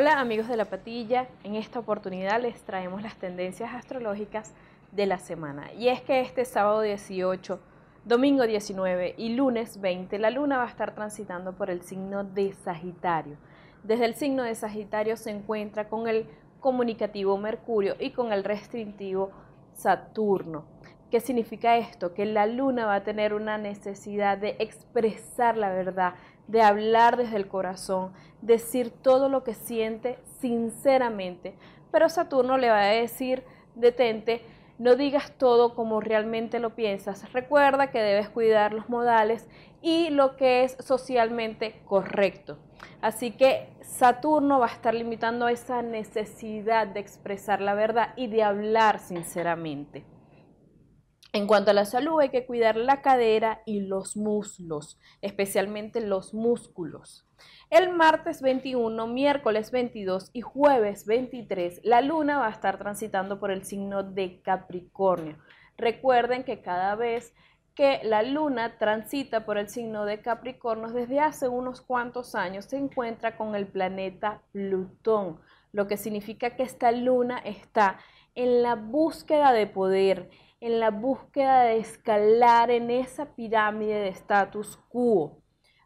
Hola amigos de la patilla, en esta oportunidad les traemos las tendencias astrológicas de la semana. Y es que este sábado 18, domingo 19 y lunes 20 la luna va a estar transitando por el signo de Sagitario. Desde el signo de Sagitario se encuentra con el comunicativo Mercurio y con el restrictivo Saturno. ¿Qué significa esto? Que la luna va a tener una necesidad de expresar la verdad, de hablar desde el corazón, decir todo lo que siente sinceramente. Pero Saturno le va a decir, detente, no digas todo como realmente lo piensas. Recuerda que debes cuidar los modales y lo que es socialmente correcto. Así que Saturno va a estar limitando esa necesidad de expresar la verdad y de hablar sinceramente. En cuanto a la salud, hay que cuidar la cadera y los muslos, especialmente los músculos. El martes 21, miércoles 22 y jueves 23, la luna va a estar transitando por el signo de Capricornio. Recuerden que cada vez que la luna transita por el signo de Capricornio desde hace unos cuantos años se encuentra con el planeta Plutón, lo que significa que esta luna está en la búsqueda de poder, en la búsqueda de escalar en esa pirámide de status quo.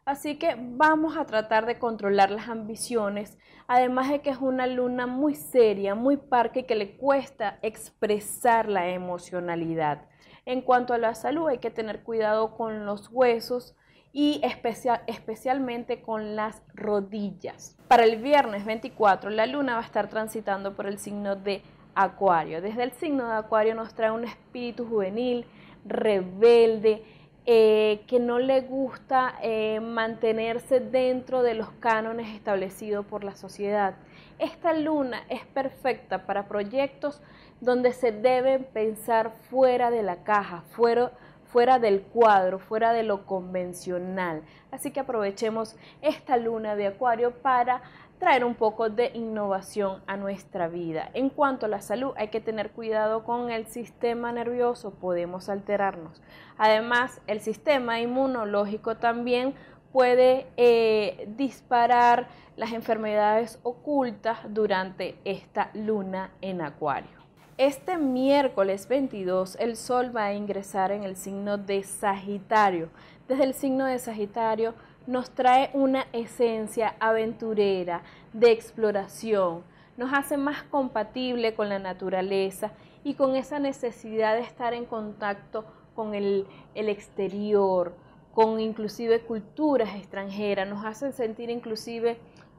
Así que vamos a tratar de controlar las ambiciones, además de que es una luna muy seria, muy parque que le cuesta expresar la emocionalidad. En cuanto a la salud, hay que tener cuidado con los huesos y especialmente con las rodillas. Para el viernes 24, la luna va a estar transitando por el signo de Acuario. Desde el signo de Acuario nos trae un espíritu juvenil, rebelde, eh, que no le gusta eh, mantenerse dentro de los cánones establecidos por la sociedad. Esta luna es perfecta para proyectos donde se deben pensar fuera de la caja, fuera, fuera del cuadro, fuera de lo convencional. Así que aprovechemos esta luna de Acuario para traer un poco de innovación a nuestra vida. En cuanto a la salud, hay que tener cuidado con el sistema nervioso, podemos alterarnos. Además, el sistema inmunológico también puede eh, disparar las enfermedades ocultas durante esta luna en acuario. Este miércoles 22 el Sol va a ingresar en el signo de Sagitario. Desde el signo de Sagitario nos trae una esencia aventurera, de exploración, nos hace más compatible con la naturaleza y con esa necesidad de estar en contacto con el, el exterior, con inclusive culturas extranjeras, nos hacen sentir inclusive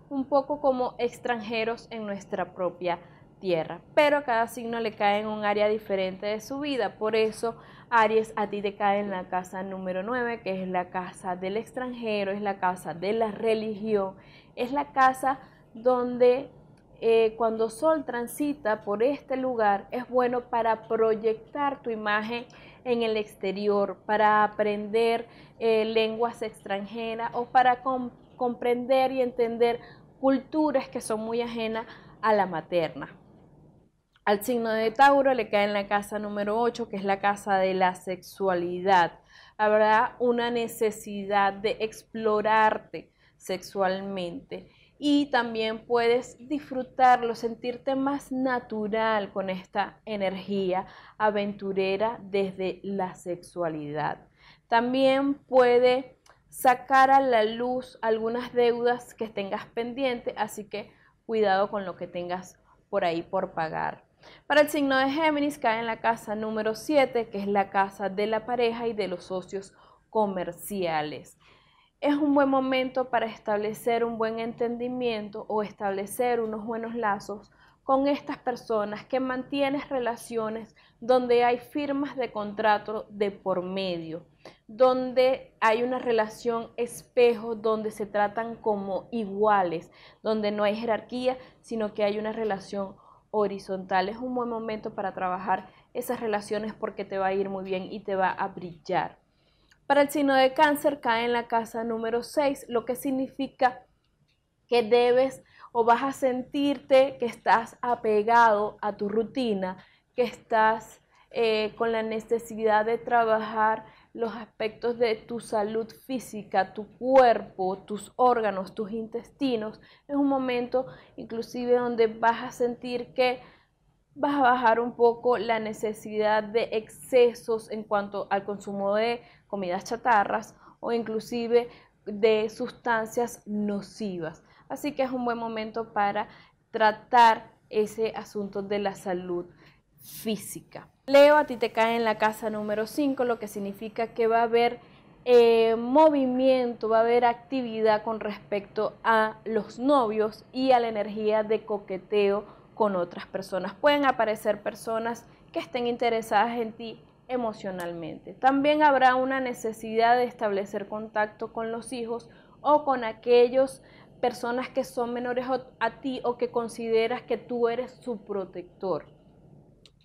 un poco como extranjeros en nuestra propia tierra, pero cada signo le cae en un área diferente de su vida. Por eso, Aries, a ti te cae en la casa número 9, que es la casa del extranjero, es la casa de la religión, es la casa donde eh, cuando Sol transita por este lugar es bueno para proyectar tu imagen en el exterior, para aprender eh, lenguas extranjeras o para comprender y entender culturas que son muy ajenas a la materna. Al signo de Tauro le cae en la casa número 8, que es la casa de la sexualidad. Habrá una necesidad de explorarte sexualmente y también puedes disfrutarlo, sentirte más natural con esta energía aventurera desde la sexualidad. También puede sacar a la luz algunas deudas que tengas pendiente, así que cuidado con lo que tengas por ahí por pagar. Para el signo de Géminis cae en la casa número 7, que es la casa de la pareja y de los socios comerciales. Es un buen momento para establecer un buen entendimiento o establecer unos buenos lazos con estas personas que mantienes relaciones donde hay firmas de contrato de por medio, donde hay una relación espejo, donde se tratan como iguales, donde no hay jerarquía, sino que hay una relación horizontal. Es un buen momento para trabajar esas relaciones porque te va a ir muy bien y te va a brillar. Para el signo de cáncer cae en la casa número 6, lo que significa que debes o vas a sentirte que estás apegado a tu rutina, que estás eh, con la necesidad de trabajar los aspectos de tu salud física, tu cuerpo, tus órganos, tus intestinos. Es un momento inclusive donde vas a sentir que vas a bajar un poco la necesidad de excesos en cuanto al consumo de comidas chatarras o inclusive de sustancias nocivas. Así que es un buen momento para tratar ese asunto de la salud física. Leo a ti te cae en la casa número 5, lo que significa que va a haber eh, movimiento, va a haber actividad con respecto a los novios y a la energía de coqueteo con otras personas. Pueden aparecer personas que estén interesadas en ti emocionalmente. También habrá una necesidad de establecer contacto con los hijos o con aquellos personas que son menores a ti o que consideras que tú eres su protector.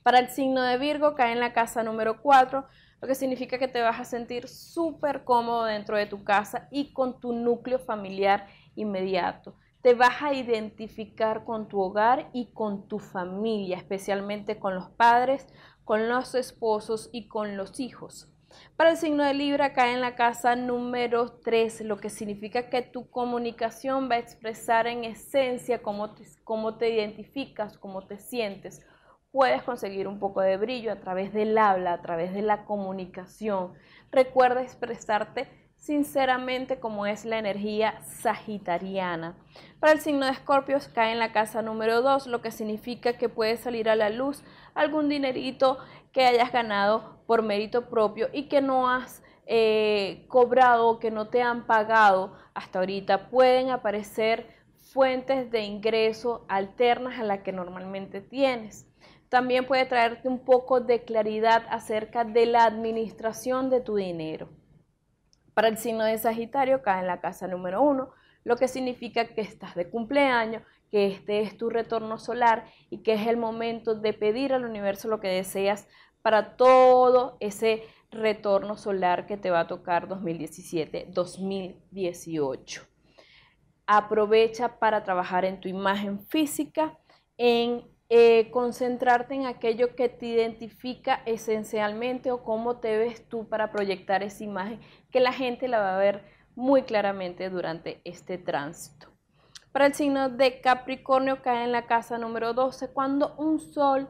Para el signo de Virgo cae en la casa número 4, lo que significa que te vas a sentir súper cómodo dentro de tu casa y con tu núcleo familiar inmediato. Te vas a identificar con tu hogar y con tu familia, especialmente con los padres, con los esposos y con los hijos. Para el signo de Libra cae en la casa número 3, lo que significa que tu comunicación va a expresar en esencia cómo te, cómo te identificas, cómo te sientes puedes conseguir un poco de brillo a través del habla, a través de la comunicación. Recuerda expresarte sinceramente como es la energía sagitariana. Para el signo de Escorpio cae en la casa número 2, lo que significa que puede salir a la luz algún dinerito que hayas ganado por mérito propio y que no has eh, cobrado, que no te han pagado hasta ahorita. Pueden aparecer fuentes de ingreso alternas a las que normalmente tienes. También puede traerte un poco de claridad acerca de la administración de tu dinero. Para el signo de Sagitario cae en la casa número uno, lo que significa que estás de cumpleaños, que este es tu retorno solar y que es el momento de pedir al universo lo que deseas para todo ese retorno solar que te va a tocar 2017-2018. Aprovecha para trabajar en tu imagen física, en eh, concentrarte en aquello que te identifica esencialmente o cómo te ves tú para proyectar esa imagen que la gente la va a ver muy claramente durante este tránsito. Para el signo de Capricornio cae en la casa número 12 cuando un sol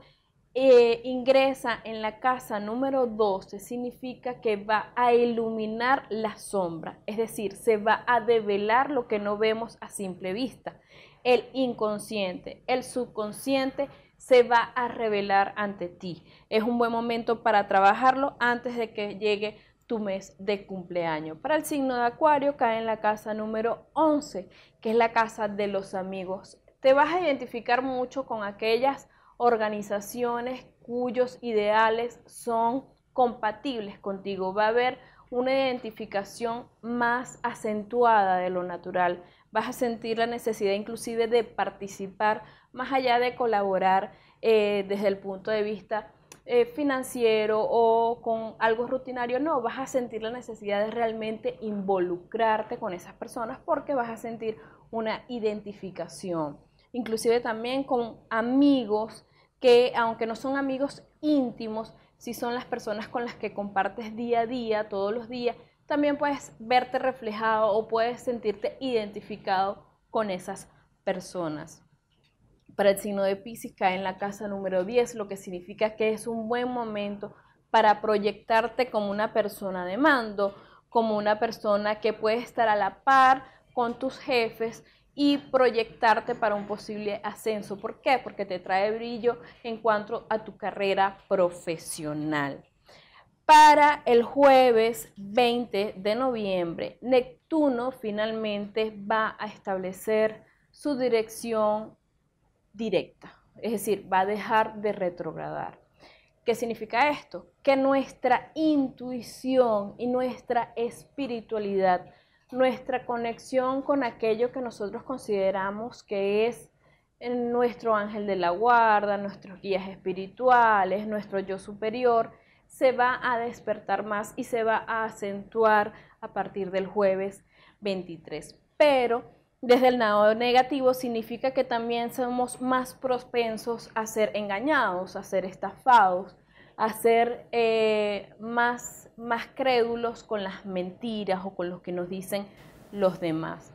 eh, ingresa en la casa número 12 significa que va a iluminar la sombra, es decir, se va a develar lo que no vemos a simple vista. El inconsciente, el subconsciente se va a revelar ante ti. Es un buen momento para trabajarlo antes de que llegue tu mes de cumpleaños. Para el signo de Acuario cae en la casa número 11, que es la casa de los amigos. Te vas a identificar mucho con aquellas organizaciones cuyos ideales son compatibles contigo. Va a haber una identificación más acentuada de lo natural. Vas a sentir la necesidad inclusive de participar, más allá de colaborar eh, desde el punto de vista eh, financiero o con algo rutinario. No, vas a sentir la necesidad de realmente involucrarte con esas personas porque vas a sentir una identificación. Inclusive también con amigos que aunque no son amigos íntimos, si son las personas con las que compartes día a día, todos los días, también puedes verte reflejado o puedes sentirte identificado con esas personas. Para el signo de Pisces cae en la casa número 10, lo que significa que es un buen momento para proyectarte como una persona de mando, como una persona que puede estar a la par con tus jefes y proyectarte para un posible ascenso. ¿Por qué? Porque te trae brillo en cuanto a tu carrera profesional. Para el jueves 20 de noviembre, Neptuno finalmente va a establecer su dirección directa, es decir, va a dejar de retrogradar. ¿Qué significa esto? Que nuestra intuición y nuestra espiritualidad nuestra conexión con aquello que nosotros consideramos que es eh, nuestro ángel de la guarda, nuestros guías espirituales, nuestro yo superior, se va a despertar más y se va a acentuar a partir del jueves 23. Pero desde el lado negativo significa que también somos más propensos a ser engañados, a ser estafados, a ser eh, más, más crédulos con las mentiras o con lo que nos dicen los demás.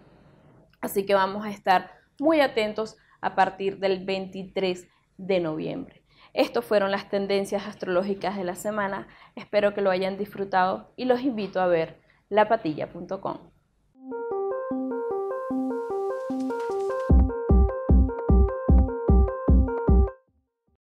Así que vamos a estar muy atentos a partir del 23 de noviembre. Estas fueron las tendencias astrológicas de la semana. Espero que lo hayan disfrutado y los invito a ver lapatilla.com.